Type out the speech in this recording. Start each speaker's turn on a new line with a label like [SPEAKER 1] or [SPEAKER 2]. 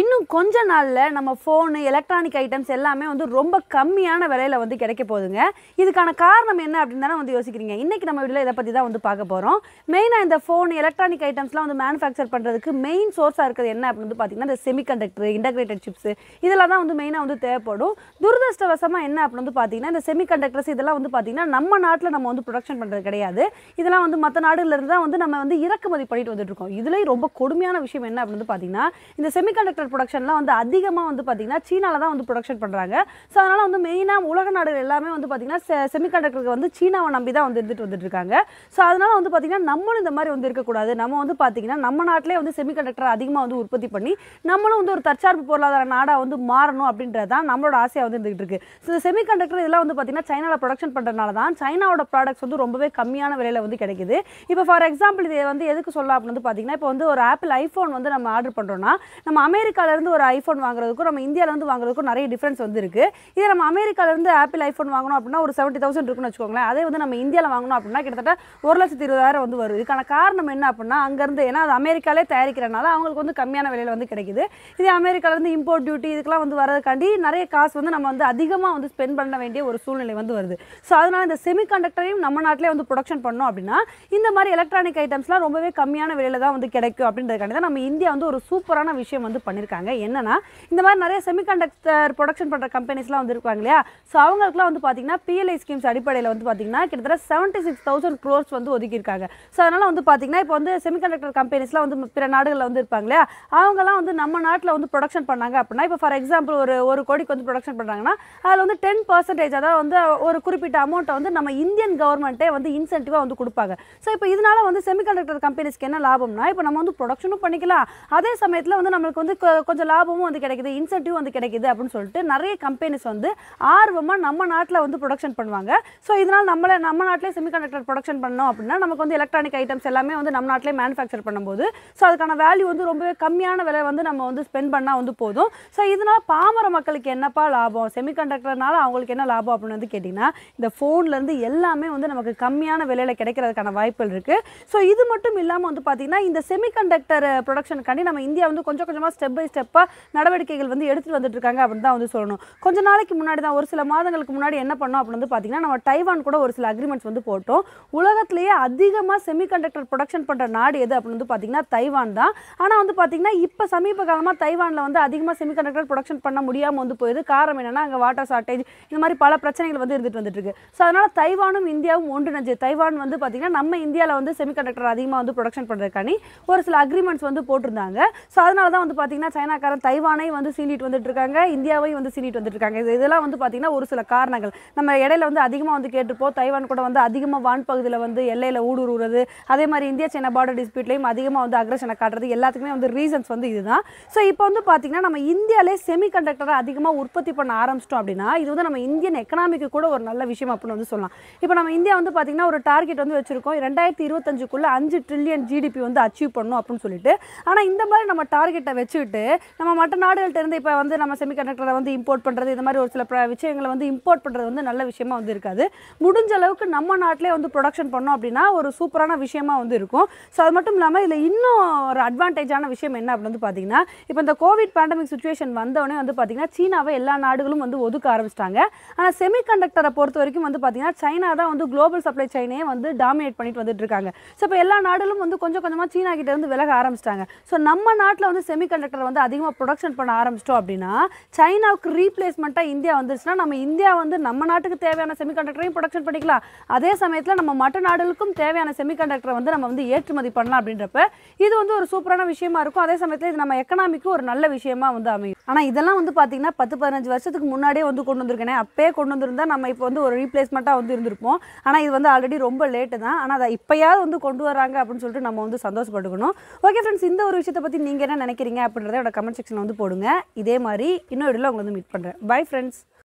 [SPEAKER 1] இன்னும் கொஞ்ச நாளில் நம்ம ஃபோனு எலக்ட்ரானிக் ஐட்டம்ஸ் எல்லாமே வந்து ரொம்ப கம்மியான விலையில் வந்து கிடைக்க போகுதுங்க இதுக்கான காரணம் என்ன அப்படின்னு தானே வந்து யோசிக்கிறீங்க இன்றைக்கி நம்ம வீட்டில் இதை பற்றி தான் வந்து பார்க்க போகிறோம் மெயினாக இந்த ஃபோன் எலக்ட்ரானிக் ஐட்டம்ஸ்லாம் வந்து மேனுஃபேக்சர் பண்ணுறதுக்கு மெயின் சோர்ஸாக இருக்கிறது என்ன அப்படின்னு வந்து பார்த்தீங்கன்னா இந்த செமிகண்டக்டர் இன்டகிரேட்டட் சிப்ஸ் இதெல்லாம் தான் வந்து மெயினாக வந்து தேவைப்படும் துரதிருஷ்டவசமாக என்ன அப்படின்னு வந்து பார்த்தீங்கன்னா இந்த செமிகண்டக்டர்ஸ் இதெல்லாம் வந்து பார்த்தீங்கன்னா நம்ம நாட்டில் நம்ம வந்து ப்ரொடக்ஷன் பண்ணுறது கிடையாது இதெல்லாம் வந்து மற்ற நாடுகளிலிருந்து தான் வந்து நம்ம வந்து இறக்குமதி பண்ணிட்டு வந்துட்டு இருக்கோம் இதுலேயும் ரொம்ப கொடுமையான விஷயம் என்ன அப்படின்னு பார்த்தீங்கன்னா இந்த செமிகண்டக்டர் ப்ரொடக்ஷன்லாம் வந்து அதிகமாக வந்து பார்த்திங்கன்னா சீனாவில் தான் வந்து ப்ரொடக்ஷன் பண்ணுறாங்க ஸோ அதனால் வந்து மெயினாக உலக நாடுகள் எல்லாமே வந்து பார்த்திங்கன்னா செமிகண்டக்டருக்கு வந்து சீனாவை நம்பி தான் வந்து இருந்துட்டு வந்துட்டுருக்காங்க ஸோ அதனால் வந்து பார்த்திங்கன்னா நம்மளும் இந்த மாதிரி வந்து இருக்கக்கூடாது நம்ம வந்து பார்த்திங்கன்னா நம்ம நாட்டிலே வந்து செமிகண்டக்டர் அதிகமாக வந்து உற்பத்தி பண்ணி நம்மளும் வந்து ஒரு தற்சார்பு பொருளாதார நாடாக வந்து மாறணும் அப்படின்றது தான் நம்மளோட ஆசையாக வந்து இருந்துகிட்டு இருக்குது ஸோ செமிகண்டக்டர் இதெல்லாம் வந்து பார்த்திங்கன்னா சைனாவில் ப்ரொடக்ஷன் பண்ணுறதுனால தான் சைனாவோட ப்ராடக்ட்ஸ் வந்து ரொம்பவே கம்மியான விலையில் வந்து கிடைக்குது இப்போ ஃபார் எக்ஸாம்பிள் இது வந்து எதுக்கு சொல்லலாம் அப்படின்னு வந்து பார்த்திங்கன்னா இப்போ வந்து ஒரு ஆப்பிள் ஐஃபோன் வந்து நம்ம ஆர்டர் பண்ணுறோன்னா நம்ம அமெரிக்கா அமெரிக்காவிலேருந்து ஒரு ஐஃபோன் வாங்குறதுக்கும் நம்ம இந்தியாவிலேருந்து வாங்குறதுக்கும் நிறைய டிஃப்ரென்ஸ் வந்து இதே நம்ம அமெரிக்காவிலேருந்து ஆப்பிள் ஐஃபோன் வாங்கணும் அப்படின்னா ஒரு செவன்ட்டி தௌசண்ட் இருக்குன்னு வச்சுக்கோங்களேன் அதே வந்து நம்ம இந்தியாவில் வாங்கணும் அப்படின்னா கிட்டத்தட்ட ஒரு லட்சத்து இருபதாயிரம் வந்து வருது இதுக்கான காரணம் என்ன அப்படின்னா அங்கேருந்து ஏன்னா அது அமெரிக்காலே தயாரிக்கிறனால அவங்களுக்கு வந்து கம்மியான விலையில் வந்து கிடைக்குது இதே அமெரிக்காவிலேருந்து இம்போர்ட் டியூட்டி இதுக்கெல்லாம் வந்து வரதுக்காண்டி நிறைய காசு வந்து நம்ம வந்து அதிகமாக வந்து ஸ்பெண்ட் பண்ண வேண்டிய ஒரு சூழ்நிலை வந்து வருது ஸோ அதனால் இந்த செமிகண்டக்டரையும் நம்ம நாட்டிலே வந்து ப்ரொடக்ஷன் பண்ணோம் அப்படின்னா இந்த மாதிரி எலக்ட்ரானிக் ஐட்டம்ஸ்லாம் ரொம்பவே கம்மியான விலையில் தான் வந்து கிடைக்கும் அப்படின்றதுக்காண்டி தான் நம்ம இந்தியா வந்து ஒரு சூப்பரான விஷயம் வந்து பண்ணி பண்ணியிருக்காங்க என்னென்னா இந்த மாதிரி நிறைய செமிகண்டக்டர் ப்ரொடக்ஷன் பண்ணுற கம்பெனிஸ்லாம் வந்துருக்காங்க இல்லையா ஸோ அவங்களுக்குலாம் வந்து பார்த்தீங்கன்னா பிஎல்ஐ ஸ்கீம்ஸ் அடிப்படையில் வந்து பார்த்தீங்கன்னா கிட்டத்தட்ட செவன்ட்டி சிக்ஸ் தௌசண்ட் க்ரோர்ஸ் வந்து ஒதுக்கியிருக்காங்க ஸோ அதனால் வந்து பார்த்தீங்கன்னா இப்போ வந்து செமிகண்டக்டர் கம்பெனிஸ்லாம் வந்து பிற நாடுகளில் வந்து இருப்பாங்க இல்லையா அவங்கலாம் வந்து நம்ம நாட்டில் வந்து ப்ரொடக்ஷன் பண்ணாங்க அப்படின்னா இப்போ ஃபார் எக்ஸாம்பிள் ஒரு ஒரு கோடிக்கு வந்து ப்ரொடக்ஷன் பண்ணுறாங்கன்னா அதில் வந்து டென் பர்சன்டேஜ் அதாவது வந்து ஒரு குறிப்பிட்ட அமௌண்ட்டை வந்து நம்ம இந்தியன் கவர்மெண்ட்டே வந்து இன்சென்டிவாக வந்து கொடுப்பாங்க ஸோ இப்போ இதனால் வந்து செமிகண்டக்டர் கம்பெனிஸ்க்கு என்ன லாபம்னா இப்போ நம்ம வந்து ப்ரொடக்ஷனும் பண்ணிக்கலாம் அதே சமயத்தில் வந்து நம்மளுக்கு வந்து கொஞ்சம் லாபமும் வந்து கிடைக்குது இன்சென்டிவ் வந்து கிடைக்குது அப்படின்னு சொல்லிட்டு நிறைய கம்பெனிஸ் வந்து ஆர்வமாக நம்ம நாட்டில் வந்து ப்ரொடக்ஷன் பண்ணுவாங்க ஸோ இதனால் நம்மளை நம்ம நாட்டிலே செமிகண்டக்டர் ப்ரொடக்ஷன் பண்ணோம் அப்படின்னா நமக்கு வந்து எலக்ட்ரானிக் ஐட்டம்ஸ் எல்லாமே வந்து நம்ம நாட்டிலே மேனுஃபேக்சர் பண்ணும்போது ஸோ அதுக்கான வேல்யூ வந்து ரொம்பவே கம்மியான விலை வந்து நம்ம வந்து ஸ்பெண்ட் பண்ணால் வந்து போதும் ஸோ இதனால் பாமர மக்களுக்கு என்னப்பா லாபம் செமிகண்டக்டர்னால அவங்களுக்கு என்ன லாபம் அப்படின்னு வந்து கேட்டிங்கன்னா இந்த ஃபோன்லேருந்து எல்லாமே வந்து நமக்கு கம்மியான விலையில் கிடைக்கிறதுக்கான வாய்ப்புகள் இருக்குது ஸோ இது மட்டும் இல்லாமல் வந்து பார்த்திங்கன்னா இந்த செமிகண்டக்டர் ப்ரொடக்ஷனுக்காண்டி நம்ம இந்தியா வந்து கொஞ்சம் கொஞ்சமாக ஸ்டெப் பை ஸ்டெப்பாக நடவடிக்கைகள் வந்து எடுத்துகிட்டு வந்துட்டுருக்காங்க இருக்காங்க அப்படின்னு தான் வந்து சொல்லணும் கொஞ்ச நாளைக்கு முன்னாடி தான் ஒரு சில மாதங்களுக்கு முன்னாடி என்ன பண்ணோம் அப்படின்னு வந்து பார்த்தீங்கன்னா நம்ம டைவான் கூட ஒரு சில அக்ரிமெண்ட்ஸ் வந்து போட்டோம் உலகத்திலேயே அதிகமாக செமிகண்டக்டர் ப்ரொடக்ஷன் பண்ணுற நாடு எது அப்படின்னு வந்து பார்த்தீங்கன்னா தைவான் தான் ஆனால் வந்து பார்த்தீங்கன்னா இப்போ சமீப காலமாக தைவானில் வந்து அதிகமாக செமிகண்டக்டர் ப்ரொடக்ஷன் பண்ண முடியாமல் வந்து போயிடுது காரணம் என்னென்னா அங்கே வாட்டர் ஷார்ட்டேஜ் இந்த மாதிரி பல பிரச்சனைகள் வந்து இருந்துட்டு வந்துட்டு இருக்கு ஸோ அதனால் தைவானும் இந்தியாவும் ஒன்றிணைஞ்சு தைவான் வந்து பார்த்தீங்கன்னா நம்ம இந்தியாவில் வந்து செமிகண்டக்டர் அதிகமாக வந்து ப்ரொடக்ஷன் பண்ணுறதுக்கானி ஒரு சில அக்ரிமெண்ட்ஸ் வந்து போட்டிருந்தாங்க ஸோ அதனால தான் வந்து பார்த்தீங்கன்னா சைனாக்காரன் தைவானையும் வந்து சீண்டிட்டு வந்துட்டு இருக்காங்க இந்தியாவையும் வந்து சீண்டிட்டு வந்துட்டு இருக்காங்க இது இதெல்லாம் வந்து பார்த்தீங்கன்னா ஒரு சில காரணங்கள் நம்ம இடையில வந்து அதிகமாக வந்து கேட்டிருப்போம் தைவான் கூட வந்து அதிகமாக வான் பகுதியில் வந்து எல்லையில் ஊடுருவுறது அதே மாதிரி இந்தியா சைனா பார்டர் டிஸ்பியூட்லையும் அதிகமாக வந்து அக்ரஷனை காட்டுறது எல்லாத்துக்குமே வந்து ரீசன்ஸ் வந்து இதுதான் ஸோ இப்போ வந்து பார்த்தீங்கன்னா நம்ம இந்தியாவிலே செமிகண்டக்டரை அதிகமாக உற்பத்தி பண்ண ஆரம்பிச்சிட்டோம் அப்படின்னா இது வந்து நம்ம இந்தியன் எக்கனாமிக்கு கூட ஒரு நல்ல விஷயம் அப்படின்னு வந்து சொல்லலாம் இப்போ நம்ம இந்தியா வந்து பார்த்தீங்கன்னா ஒரு டார்கெட் வந்து வச்சிருக்கோம் ரெண்டாயிரத்தி இருபத்தஞ்சுக்குள்ளே அஞ்சு ட்ரில்லியன் ஜிடிபி வந்து அச்சீவ் பண்ணணும் அப்படின்னு சொல்லிட்டு ஆனால் இந்த மாதிரி நம்ம டார்கெட்டை வச்சுக்கிட்டு வந்து நம்ம மற்ற நாடுகள்கிட்ட இருந்து இப்போ வந்து நம்ம செமிகண்டக்டரை வந்து இம்போர்ட் பண்ணுறது இந்த மாதிரி ஒரு சில விஷயங்களை வந்து இம்போர்ட் பண்ணுறது வந்து நல்ல விஷயமா வந்து இருக்காது முடிஞ்ச அளவுக்கு நம்ம நாட்டிலே வந்து ப்ரொடக்ஷன் பண்ணோம் அப்படின்னா ஒரு சூப்பரான விஷயமா வந்து இருக்கும் ஸோ அது மட்டும் இல்லாமல் இதில் இன்னும் ஒரு அட்வான்டேஜான விஷயம் என்ன அப்படின்னு வந்து பார்த்தீங்கன்னா இப்போ இந்த கோவிட் பேண்டமிக் சுச்சுவேஷன் வந்தோடனே வந்து பார்த்தீங்கன்னா சீனாவை எல்லா நாடுகளும் வந்து ஒதுக்க ஆரம்பிச்சிட்டாங்க ஆனால் செமிகண்டக்டரை பொறுத்த வரைக்கும் வந்து பார்த்தீங்கன்னா சைனா தான் வந்து குளோபல் சப்ளை சைனையே வந்து டாமினேட் பண்ணிட்டு வந்துட்டு இருக்காங்க ஸோ இப்போ எல்லா நாடுகளும் வந்து கொஞ்சம் கொஞ்சமாக சீனா கிட்டே இருந்து விலக ஆரம்பிச்சிட்டாங்க ஸோ நம்ம நாட்டில் வந்து செமிகண்டக்டர் வந்து அதிகமாக ப்ரொடக்ஷன் பண்ண ஆரம்பிச்சிட்டோம் அப்படின்னா சைனாவுக்கு ரீப்ளேஸ்மெண்ட்டாக இந்தியா வந்துருச்சுன்னா நம்ம இந்தியா வந்து நம்ம நாட்டுக்கு தேவையான செமிகண்டக்டரையும் ப்ரொடக்ஷன் பண்ணிக்கலாம் அதே சமயத்தில் நம்ம மற்ற நாடுகளுக்கும் தேவையான செமிகண்டக்டரை வந்து நம்ம வந்து ஏற்றுமதி பண்ணலாம் அப்படின்றப்ப இது வந்து ஒரு சூப்பரான விஷயமா இருக்கும் அதே சமயத்தில் இது நம்ம எக்கனாமிக்கு ஒரு நல்ல விஷயமா வந்து அமையும் ஆனால் இதெல்லாம் வந்து பார்த்தீங்கன்னா பத்து பதினஞ்சு வருஷத்துக்கு முன்னாடியே வந்து கொண்டு வந்திருக்கேன் அப்பே கொண்டு வந்திருந்தா நம்ம இப்போ வந்து ஒரு ரீப்ளேஸ்மெண்ட்டாக வந்து இருந்திருப்போம் ஆனால் இது வந்து ஆல்ரெடி ரொம்ப லேட்டு தான் ஆனால் அதை இப்போயாவது வந்து கொண்டு வராங்க அப்படின்னு சொல்லிட்டு நம்ம வந்து சந்தோஷப்பட்டுக்கணும் ஓகே ஃப்ரெண்ட்ஸ் இந்த ஒரு விஷயத்தை பற்றி நீங்கள் என்ன நினைக்கிறீங்க அப்படின்றத கமெண்ட் செக்ஷனில் வந்து போடுங்க இதே மாதிரி இன்னொரு இடத்துல உங்களை வந்து மீட் பண்ணுறேன் பை ஃப்ரெண்ட்ஸ்